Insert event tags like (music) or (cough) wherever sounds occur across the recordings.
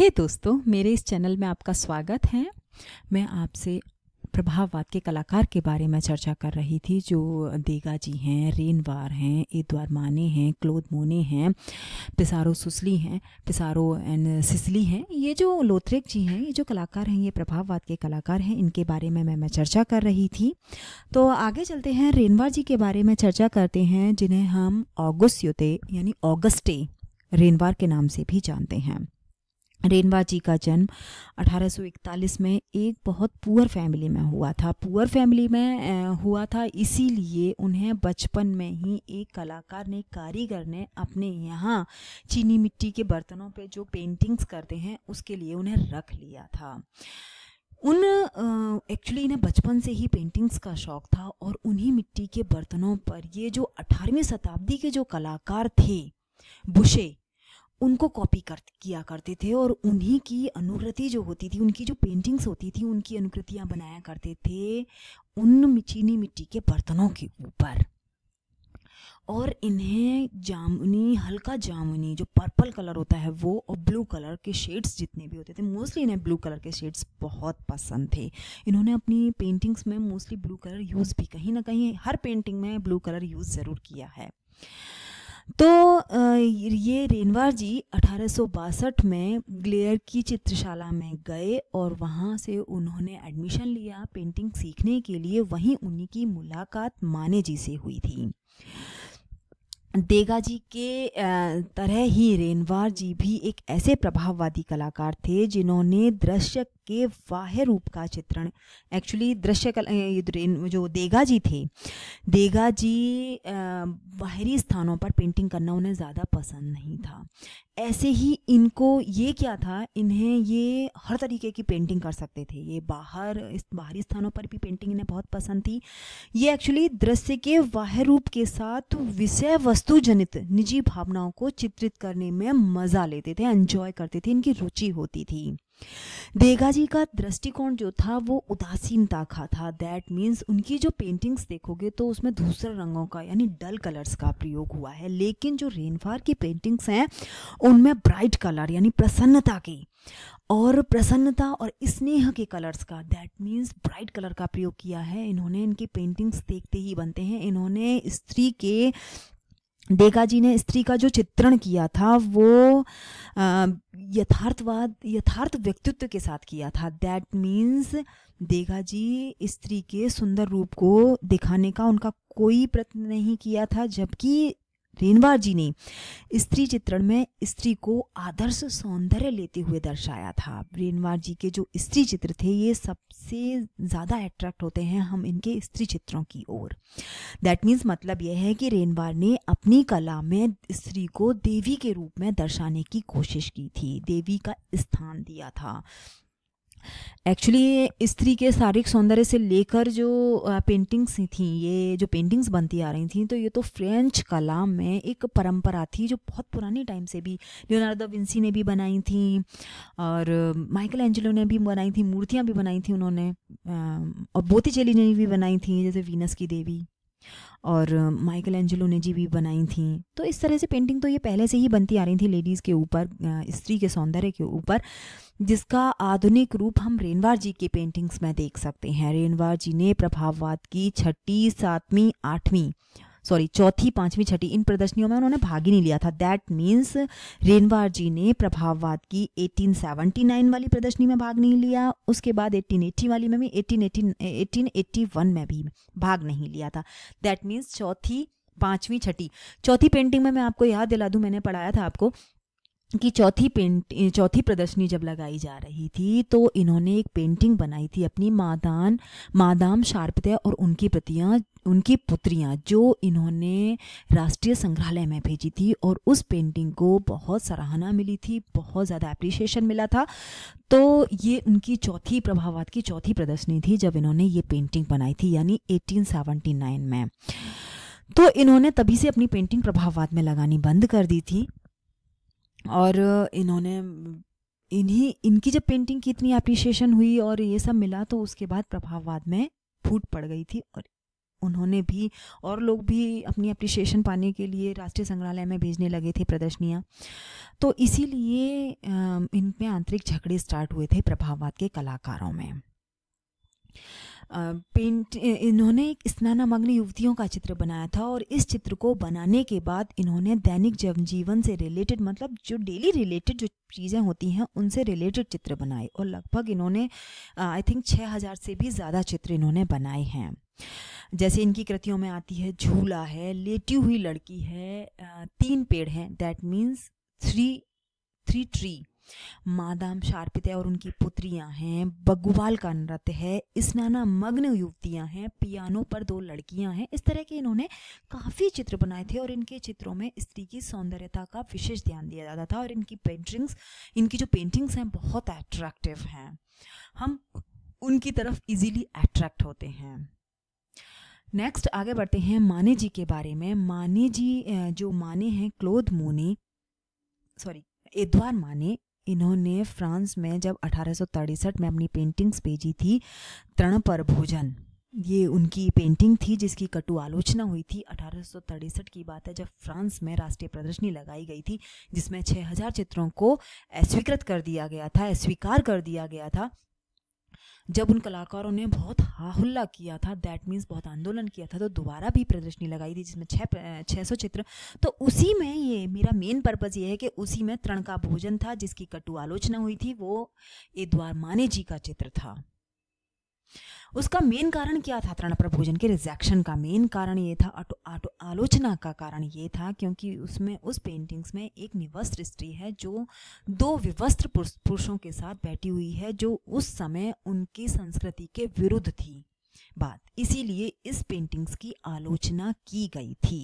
हे hey दोस्तों मेरे इस चैनल में आपका स्वागत है मैं आपसे प्रभाववाद के कलाकार के बारे में चर्चा कर रही थी जो देगा जी हैं रेनवार हैं एद्वार माने हैं क्लोद मोने हैं पिसारो सुसली हैं पिसारो एंड सिसली हैं ये जो लोत्रेक जी हैं ये जो कलाकार हैं ये प्रभाववाद के कलाकार हैं इनके बारे में मैं मैं चर्चा कर रही थी तो आगे चलते हैं रेनवार जी के बारे में चर्चा करते हैं जिन्हें हम ऑगस्ते यानी ऑगस्टे रेनवार के नाम से भी जानते हैं रेनबा जी का जन्म 1841 में एक बहुत पुअर फैमिली में हुआ था पुअर फैमिली में हुआ था इसीलिए उन्हें बचपन में ही एक कलाकार ने कारीगर ने अपने यहाँ चीनी मिट्टी के बर्तनों पे जो पेंटिंग्स करते हैं उसके लिए उन्हें रख लिया था उन एक्चुअली इन्हें बचपन से ही पेंटिंग्स का शौक था और उन्हीं मिट्टी के बर्तनों पर ये जो अठारहवीं शताब्दी के जो कलाकार थे बुशे उनको कॉपी कर किया करते थे और उन्हीं की अनुकृति जो होती थी उनकी जो पेंटिंग्स होती थी उनकी अनुकृतियाँ बनाया करते थे उन चीनी मिट्टी के बर्तनों के ऊपर और इन्हें जामुनी हल्का जामुनी जो पर्पल कलर होता है वो और ब्लू कलर के शेड्स जितने भी होते थे मोस्टली इन्हें ब्लू कलर के शेड्स बहुत पसंद थे इन्होंने अपनी पेंटिंग्स में मोस्टली ब्लू कलर यूज़ भी कहीं ना कहीं हर पेंटिंग में ब्लू कलर यूज़ ज़रूर किया है तो ये रेनवार जी अठारह में ग्लेयर की चित्रशाला में गए और वहाँ से उन्होंने एडमिशन लिया पेंटिंग सीखने के लिए वहीं उन्हीं की मुलाकात माने जी से हुई थी देगा जी के तरह ही रेनवार जी भी एक ऐसे प्रभाववादी कलाकार थे जिन्होंने दृश्य के वाह्य रूप का चित्रण एक्चुअली दृश्य कला जो देगा जी थे देगा जी बाहरी स्थानों पर पेंटिंग करना उन्हें ज़्यादा पसंद नहीं था ऐसे ही इनको ये क्या था इन्हें ये हर तरीके की पेंटिंग कर सकते थे ये बाहर इस बाहरी स्थानों पर भी पेंटिंग इन्हें बहुत पसंद थी ये एक्चुअली दृश्य के बाह्य रूप के साथ विषय वस्तु जनित निजी भावनाओं को चित्रित करने में मज़ा लेते थे एंजॉय करते थे इनकी रुचि होती थी देगा जी का दृष्टिकोण जो था वो उदासीनता का था दैट मीन्स उनकी जो पेंटिंग्स देखोगे तो उसमें दूसरे रंगों का यानी डल कलर्स का प्रयोग हुआ है लेकिन जो रेनफार की पेंटिंग्स हैं उनमें ब्राइट कलर यानी प्रसन्नता की और प्रसन्नता और स्नेह के कलर्स का दैट मीन्स ब्राइट कलर का प्रयोग किया है इन्होंने इनकी पेंटिंग्स देखते ही बनते हैं इन्होंने स्त्री के देगा जी ने स्त्री का जो चित्रण किया था वो यथार्थवाद यथार्थ व्यक्तित्व के साथ किया था दैट मीन्स देगा जी स्त्री के सुंदर रूप को दिखाने का उनका कोई प्रयत्न नहीं किया था जबकि रेनवार जी ने स्त्री चित्रण में स्त्री को आदर्श सौंदर्य लेते हुए दर्शाया था रेनवार जी के जो स्त्री चित्र थे ये सबसे ज़्यादा अट्रैक्ट होते हैं हम इनके स्त्री चित्रों की ओर दैट मीन्स मतलब यह है कि रेनवार ने अपनी कला में स्त्री को देवी के रूप में दर्शाने की कोशिश की थी देवी का स्थान दिया था एक्चुअली स्त्री के शारीरिक सौंदर्य से लेकर जो पेंटिंग्स थी ये जो पेंटिंग्स बनती आ रही थी तो ये तो फ्रेंच कला में एक परंपरा थी जो बहुत पुराने टाइम से भी लियोनार्डो विंसी ने भी बनाई थी और माइकल एंजेलो ने भी बनाई थी मूर्तियाँ भी बनाई थी उन्होंने और चेली ने भी बनाई थी जैसे वीनस की देवी और माइकल एंजलो ने जी भी बनाई थी तो इस तरह से पेंटिंग तो ये पहले से ही बनती आ रही थी लेडीज़ के ऊपर स्त्री के सौंदर्य के ऊपर जिसका आधुनिक रूप हम रेनवार जी की पेंटिंग्स में देख सकते हैं रेनवार जी ने प्रभाववाद की छठी सातवीं आठवीं सॉरी चौथी पांचवी छठी इन प्रदर्शनियों में उन्होंने भाग ही नहीं लिया था दैट मीन्स रेनवार जी ने प्रभाववाद की 1879 वाली प्रदर्शनी में भाग नहीं लिया उसके बाद 1880 वाली में भी 1880 1881 में भी भाग नहीं लिया था दैट मीन्स चौथी पांचवी छठी चौथी पेंटिंग में मैं आपको याद दिला दूं मैंने पढ़ाया था आपको की चौथी पेंट चौथी प्रदर्शनी जब लगाई जा रही थी तो इन्होंने एक पेंटिंग बनाई थी अपनी मादान मादाम शार्पते और उनकी प्रतियाँ उनकी पुत्रियाँ जो इन्होंने राष्ट्रीय संग्रहालय में भेजी थी और उस पेंटिंग को बहुत सराहना मिली थी बहुत ज़्यादा एप्रिशिएशन मिला था तो ये उनकी चौथी प्रभावाद की चौथी प्रदर्शनी थी जब इन्होंने ये पेंटिंग बनाई थी यानी एटीन में तो इन्होंने तभी से अपनी पेंटिंग प्रभाववाद में लगानी बंद कर दी थी और इन्होंने इन्हीं इनकी जब पेंटिंग की इतनी अप्रिशिएशन हुई और ये सब मिला तो उसके बाद प्रभाववाद में फूट पड़ गई थी और उन्होंने भी और लोग भी अपनी अप्रिशिएशन पाने के लिए राष्ट्रीय संग्रहालय में भेजने लगे थे प्रदर्शनियाँ तो इसीलिए इनमें आंतरिक झगड़े स्टार्ट हुए थे प्रभाववाद के कलाकारों में पेंट इन्होंने एक स्नानामग्न युवतियों का चित्र बनाया था और इस चित्र को बनाने के बाद इन्होंने दैनिक जनजीवन से रिलेटेड मतलब जो डेली रिलेटेड जो चीज़ें होती हैं उनसे रिलेटेड चित्र बनाए और लगभग इन्होंने आई थिंक छः हज़ार से भी ज़्यादा चित्र इन्होंने बनाए हैं जैसे इनकी कृतियों में आती है झूला है लेटी हुई लड़की है तीन पेड़ हैं that means three three tree Madame Charpentier और उनकी पुत्रियां हैं बगुवाल का नृत्य है स्नाना मग्न युवतियां हैं पियानो पर दो लड़कियां हैं इस तरह के इन्होंने काफ़ी चित्र बनाए थे और इनके चित्रों में स्त्री की सौंदर्यता का विशेष ध्यान दिया जाता था और इनकी पेंटिंग्स इनकी जो पेंटिंग्स हैं बहुत अट्रैक्टिव हैं हम उनकी तरफ इजीली अट्रैक्ट होते हैं नेक्स्ट आगे बढ़ते हैं माने जी के बारे में माने जी जो माने हैं क्लोद मोने सॉरी एद्वार माने इन्होंने फ्रांस में जब अठारह में अपनी पेंटिंग्स भेजी थी तृण पर भोजन ये उनकी पेंटिंग थी जिसकी कटु आलोचना हुई थी अठारह की बात है जब फ्रांस में राष्ट्रीय प्रदर्शनी लगाई गई थी जिसमें 6000 चित्रों को अस्वीकृत कर दिया गया था अस्वीकार कर दिया गया था जब उन कलाकारों ने बहुत हाहुल्ला किया था दैट मीन्स बहुत आंदोलन किया था तो दोबारा भी प्रदर्शनी लगाई थी जिसमें छः छः सौ चित्र तो उसी में ये मेरा मेन पर्पज़ ये है कि उसी में तृण का भोजन था जिसकी कटु आलोचना हुई थी वो ए द्वार माने जी का चित्र था उसका मेन कारण क्या था तृणपर भोजन के रिजेक्शन का मेन कारण ये था आटो आटो आलोचना का कारण ये था क्योंकि उसमें उस पेंटिंग्स में एक निवस्त्र स्त्री है जो दो विवस्त्र पुरुषों के साथ बैठी हुई है जो उस समय उनकी संस्कृति के विरुद्ध थी बात इसीलिए इस पेंटिंग्स की आलोचना की गई थी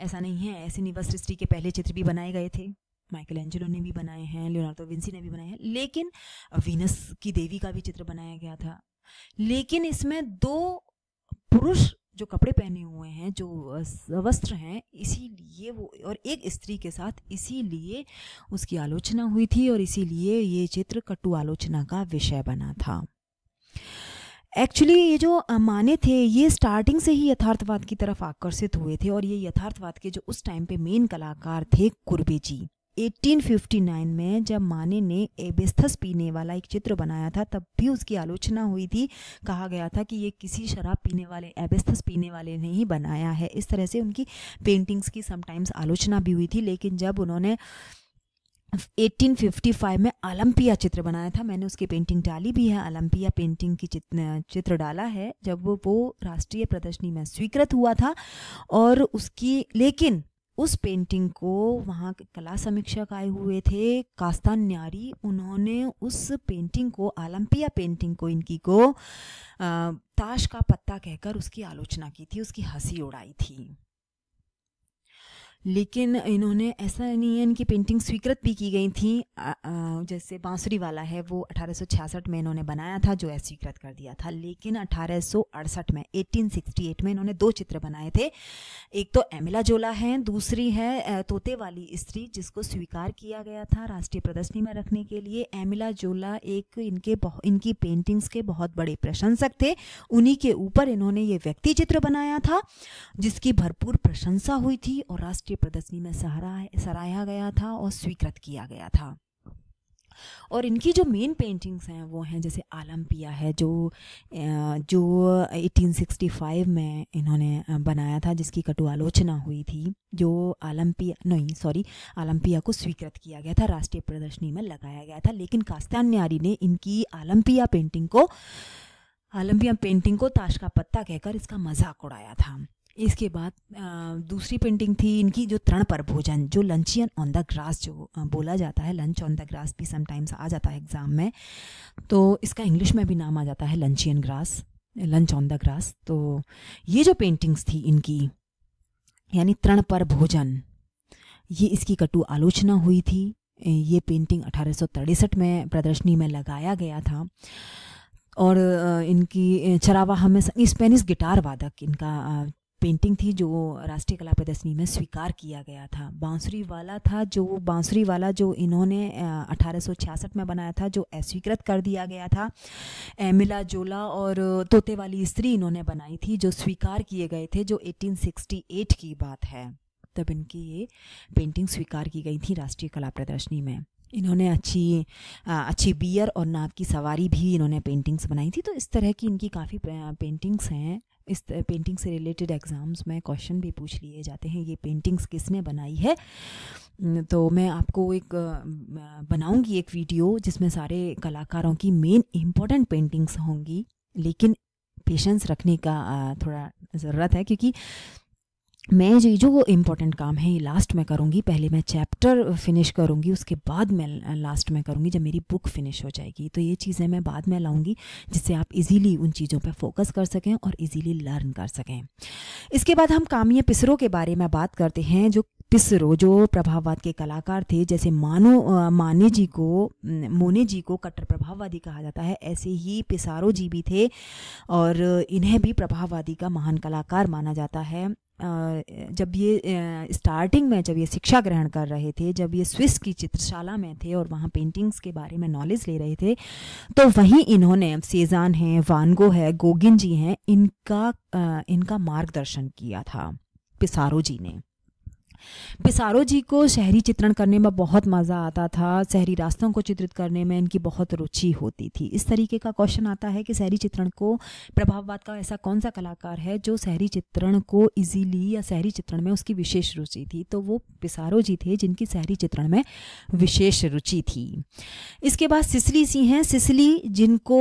ऐसा नहीं है ऐसे निवस्त्र स्त्री के पहले चित्र भी बनाए गए थे माइकल एंजलो ने भी बनाए हैं लियोनार्डो विंसी ने भी बनाए हैं लेकिन वीनस की देवी का भी चित्र बनाया गया था लेकिन इसमें दो पुरुष जो कपड़े पहने हुए हैं जो वस्त्र हैं इसीलिए वो और एक स्त्री के साथ इसीलिए उसकी आलोचना हुई थी और इसीलिए ये चित्र कटु आलोचना का विषय बना था एक्चुअली ये जो माने थे ये स्टार्टिंग से ही यथार्थवाद की तरफ आकर्षित हुए थे और ये यथार्थवाद के जो उस टाइम पे मेन कलाकार थे कुर्बे जी 1859 में जब माने ने एबेस्थस पीने वाला एक चित्र बनाया था तब भी उसकी आलोचना हुई थी कहा गया था कि ये किसी शराब पीने वाले एबेस्थस पीने वाले ने ही बनाया है इस तरह से उनकी पेंटिंग्स की समटाइम्स आलोचना भी हुई थी लेकिन जब उन्होंने 1855 में ओलंपिया चित्र बनाया था मैंने उसकी पेंटिंग डाली भी है ओलंपिया पेंटिंग की चित्र डाला है जब वो राष्ट्रीय प्रदर्शनी में स्वीकृत हुआ था और उसकी लेकिन उस पेंटिंग को वहाँ के कला समीक्षक आए हुए थे कास्तान न्यारी उन्होंने उस पेंटिंग को आलम्पिया पेंटिंग को इनकी को ताश का पत्ता कहकर उसकी आलोचना की थी उसकी हंसी उड़ाई थी लेकिन इन्होंने ऐसा नहीं है इनकी पेंटिंग स्वीकृत भी की गई थी आ, आ, जैसे बांसुरी वाला है वो 1866 में इन्होंने बनाया था जो स्वीकृत कर दिया था लेकिन 1868 में 1868 में इन्होंने दो चित्र बनाए थे एक तो एमिला जोला है दूसरी है तोते वाली स्त्री जिसको स्वीकार किया गया था राष्ट्रीय प्रदर्शनी में रखने के लिए एमिला जोला एक इनके इनकी पेंटिंग्स के बहुत बड़े प्रशंसक थे उन्हीं के ऊपर इन्होंने ये व्यक्ति चित्र बनाया था जिसकी भरपूर प्रशंसा हुई थी और राष्ट्रीय के प्रदर्शनी में सराहा सराहा गया था और स्वीकृत किया गया था और इनकी जो मेन पेंटिंग्स हैं वो हैं जैसे आलम्पिया है जो जो 1865 में इन्होंने बनाया था जिसकी कटु आलोचना हुई थी जो आलम्पिया नहीं सॉरी आलम्पिया को स्वीकृत किया गया था राष्ट्रीय प्रदर्शनी में लगाया गया था लेकिन कास्तान्यारी ने इनकी आलम्पिया पेंटिंग को आलम्पिया पेंटिंग को ताश का पत्ता कहकर इसका मजाक उड़ाया था इसके बाद दूसरी पेंटिंग थी इनकी जो तृण पर भोजन जो लंचियन ऑन द ग्रास जो बोला जाता है लंच ऑन द ग्रास भी समटाइम्स आ जाता है एग्ज़ाम में तो इसका इंग्लिश में भी नाम आ जाता है luncheon grass lunch on the grass तो ये जो पेंटिंग्स थी इनकी यानी तृण पर भोजन ये इसकी कटु आलोचना हुई थी ये पेंटिंग अठारह में प्रदर्शनी में लगाया गया था और इनकी चरावाह हमें स्पेनिश गिटार वादक इनका पेंटिंग थी जो राष्ट्रीय कला प्रदर्शनी में स्वीकार किया गया था बांसुरी वाला था जो बांसुरी वाला जो इन्होंने अठारह में बनाया था जो अस्वीकृत कर दिया गया था एमिला जोला और तोते वाली स्त्री इन्होंने बनाई थी जो स्वीकार किए गए थे जो 1868 की बात है तब इनकी ये पेंटिंग स्वीकार की गई थी राष्ट्रीय कला प्रदर्शनी में इन्होंने अच्छी आ, अच्छी बियर और नाव की सवारी भी इन्होंने पेंटिंग्स बनाई थी तो इस तरह की इनकी काफ़ी पेंटिंग्स हैं इस पेंटिंग से रिलेटेड एग्ज़ाम्स में क्वेश्चन भी पूछ लिए जाते हैं ये पेंटिंग्स किसने बनाई है तो मैं आपको एक बनाऊंगी एक वीडियो जिसमें सारे कलाकारों की मेन इम्पॉर्टेंट पेंटिंग्स होंगी लेकिन पेशेंस रखने का थोड़ा ज़रूरत है क्योंकि मैं ये जो इम्पोर्टेंट काम है ये लास्ट में करूँगी पहले मैं चैप्टर फिनिश करूँगी उसके बाद मैं लास्ट में करूँगी जब मेरी बुक फिनिश हो जाएगी तो ये चीज़ें मैं बाद में लाऊँगी जिससे आप इजीली उन चीज़ों पे फोकस कर सकें और इजीली लर्न कर सकें इसके बाद हम कामिया पिसरों के बारे में बात करते हैं जो पिसरो जो प्रभाववाद के कलाकार थे जैसे मानो माने जी को मोने जी को कट्टर प्रभाववादी कहा जाता है ऐसे ही पिसारो जी भी थे और इन्हें भी प्रभाववादी का महान कलाकार माना जाता है जब ये स्टार्टिंग में जब ये शिक्षा ग्रहण कर रहे थे जब ये स्विस की चित्रशाला में थे और वहाँ पेंटिंग्स के बारे में नॉलेज ले रहे थे तो वहीं इन्होंने सेजान हैं वानगो है गोगिन जी हैं इनका इनका मार्गदर्शन किया था पिसारो जी ने पिसारो जी को शहरी चित्रण करने में बहुत मज़ा आता था शहरी रास्तों को चित्रित करने में इनकी बहुत रुचि होती थी इस तरीके का क्वेश्चन आता है कि शहरी चित्रण को प्रभाववाद का ऐसा कौन सा कलाकार है जो शहरी चित्रण को इजीली या शहरी चित्रण में उसकी विशेष रुचि थी तो वो पिसारो जी थे जिनकी शहरी चित्रण में विशेष रुचि थी इसके बाद सिसली सी हैं सिसली जिनको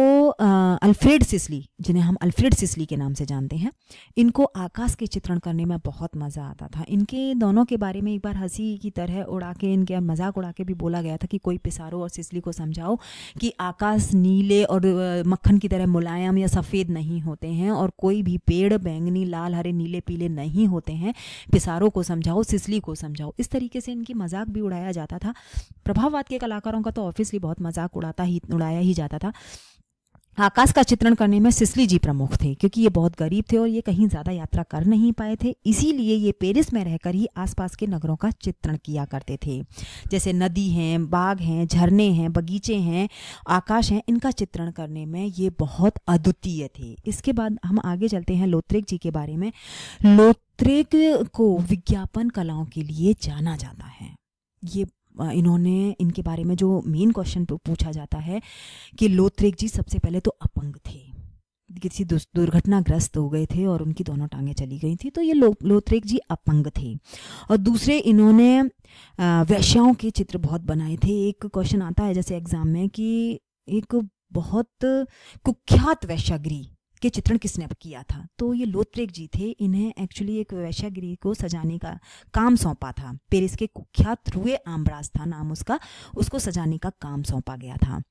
अल्फ्रेड सिसली जिन्हें हम अल्फ्रेड सिसली के नाम से जानते हैं इनको आकाश के चित्रण करने में बहुत मज़ा आता था इनके दोनों दोनों के बारे में एक बार हंसी की तरह उड़ा के इनके मजाक उड़ा के भी बोला गया था कि कोई पिसारो और सिसली को समझाओ कि आकाश नीले और मक्खन की तरह मुलायम या सफ़ेद नहीं होते हैं और कोई भी पेड़ बैंगनी लाल हरे नीले पीले नहीं होते हैं पिसारों को समझाओ सिसली को समझाओ इस तरीके से इनकी मजाक भी उड़ाया जाता था प्रभाववाद के कलाकारों का तो ऑफिसली बहुत मजाक उड़ाता ही उड़ाया ही जाता था आकाश का चित्रण करने में सिसली जी प्रमुख थे क्योंकि ये बहुत गरीब थे और ये कहीं ज़्यादा यात्रा कर नहीं पाए थे इसीलिए ये पेरिस में रहकर ही आसपास के नगरों का चित्रण किया करते थे जैसे नदी हैं बाग हैं झरने हैं बगीचे हैं आकाश हैं इनका चित्रण करने में ये बहुत अद्वितीय थे इसके बाद हम आगे चलते हैं लोत्रेक जी के बारे में लोत्रेक को विज्ञापन कलाओं के लिए जाना जाता है ये इन्होंने इनके बारे में जो मेन क्वेश्चन पूछा जाता है कि लोत्रेक जी सबसे पहले तो अपंग थे किसी दुर्घटनाग्रस्त हो गए थे और उनकी दोनों टांगें चली गई थी तो ये लो, लोत्रेक जी अपंग थे और दूसरे इन्होंने वैश्याओं के चित्र बहुत बनाए थे एक क्वेश्चन आता है जैसे एग्जाम में कि एक बहुत कुख्यात वैश्यागिरी के चित्रण किसने किया था तो ये लोत्रेक जी थे इन्हें एक्चुअली एक वैश्यागिरी को सजाने का काम सौंपा था पेरिस के कुख्यात रुए आमराज था नाम उसका उसको सजाने का काम सौंपा गया था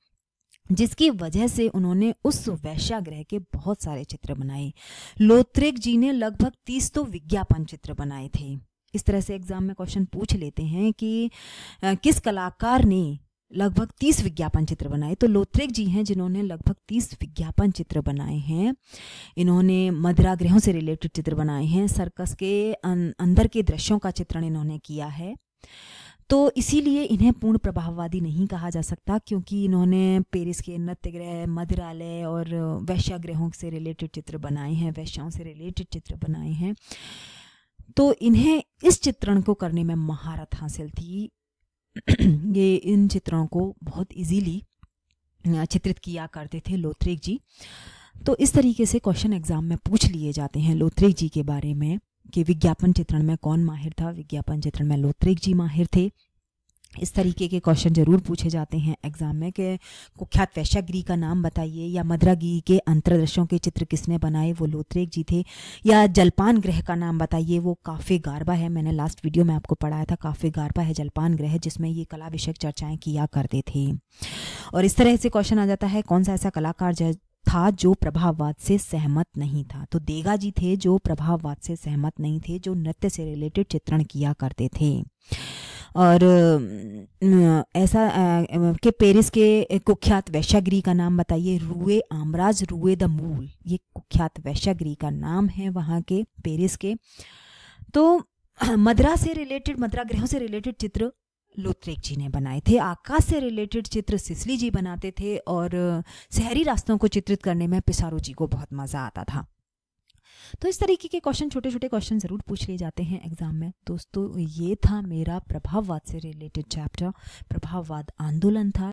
जिसकी वजह से उन्होंने उस वैश्याग्रह के बहुत सारे चित्र बनाए लोत्रेक जी ने लगभग तीस तो विज्ञापन चित्र बनाए थे इस तरह से एग्जाम में क्वेश्चन पूछ लेते हैं कि किस कलाकार ने लगभग तीस विज्ञापन चित्र बनाए तो लोथ्रेक जी हैं जिन्होंने लगभग तीस विज्ञापन चित्र बनाए हैं इन्होंने मदरा गृहों से रिलेटेड चित्र बनाए हैं सर्कस के अं-, अंदर के दृश्यों का चित्रण इन्होंने किया है तो इसीलिए इन्हें पूर्ण प्रभाववादी नहीं कहा जा सकता क्योंकि इन्होंने पेरिस के नृत्य ग्रह मदिरालय और वैश्याग्रहों से रिलेटेड चित्र बनाए हैं वैश्याओं से रिलेटेड चित्र बनाए हैं तो इन्हें इस चित्रण को करने में महारत हासिल थी (clears throat) ये इन चित्रों को बहुत इजीली चित्रित किया करते थे लोथरेक जी तो इस तरीके से क्वेश्चन एग्जाम में पूछ लिए जाते हैं लोथरेक जी के बारे में कि विज्ञापन चित्रण में कौन माहिर था विज्ञापन चित्रण में लोथरेक जी माहिर थे इस तरीके के क्वेश्चन जरूर पूछे जाते हैं एग्जाम में कि कुख्यात वैश्यागिरी का नाम बताइए या मद्रा गिरी के अंतरदृश्यों के चित्र किसने बनाए वो लोत्रेक जी थे या जलपान ग्रह का नाम बताइए वो काफ़ी गारबा है मैंने लास्ट वीडियो में आपको पढ़ाया था काफ़ी गारबा है जलपान ग्रह जिसमें ये कला विषयक चर्चाएँ किया करते थे और इस तरह से क्वेश्चन आ जाता है कौन सा ऐसा कलाकार था जो प्रभाववाद से सहमत नहीं था तो देगा जी थे जो प्रभाववाद से सहमत नहीं थे जो नृत्य से रिलेटेड चित्रण किया करते थे और ऐसा कि पेरिस के कुख्यात वैश्यागिरी का नाम बताइए रूए आमराज रूए द मूल ये कुख्यात वैश्यागिरी का नाम है वहाँ के पेरिस के तो मदरा से रिलेटेड मद्रा ग्रहों से रिलेटेड चित्र लुत्रेक जी ने बनाए थे आकाश से रिलेटेड चित्र सिसली जी बनाते थे और शहरी रास्तों को चित्रित करने में पिसारो जी को बहुत मज़ा आता था तो इस तरीके के क्वेश्चन छोटे छोटे क्वेश्चन ज़रूर पूछ लिए जाते हैं एग्ज़ाम में दोस्तों ये था मेरा प्रभाववाद से रिलेटेड चैप्टर प्रभाववाद आंदोलन था